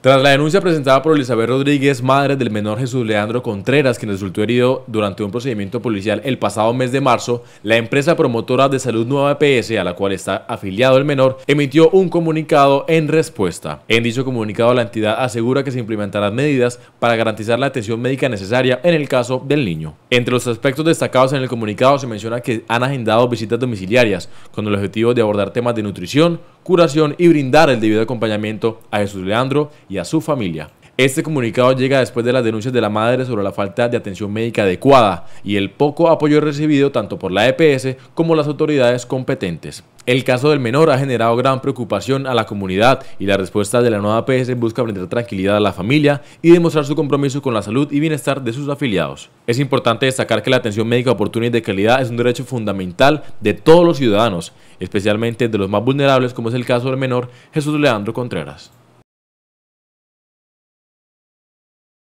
Tras la denuncia presentada por Elizabeth Rodríguez, madre del menor Jesús Leandro Contreras, quien resultó herido durante un procedimiento policial el pasado mes de marzo, la empresa promotora de salud Nueva EPS, a la cual está afiliado el menor, emitió un comunicado en respuesta. En dicho comunicado, la entidad asegura que se implementarán medidas para garantizar la atención médica necesaria en el caso del niño. Entre los aspectos destacados en el comunicado se menciona que han agendado visitas domiciliarias con el objetivo de abordar temas de nutrición, curación y brindar el debido acompañamiento a Jesús Leandro y a su familia. Este comunicado llega después de las denuncias de la madre sobre la falta de atención médica adecuada y el poco apoyo recibido tanto por la EPS como las autoridades competentes. El caso del menor ha generado gran preocupación a la comunidad y la respuesta de la nueva EPS busca brindar tranquilidad a la familia y demostrar su compromiso con la salud y bienestar de sus afiliados. Es importante destacar que la atención médica oportuna y de calidad es un derecho fundamental de todos los ciudadanos, especialmente de los más vulnerables como es el caso del menor Jesús Leandro Contreras.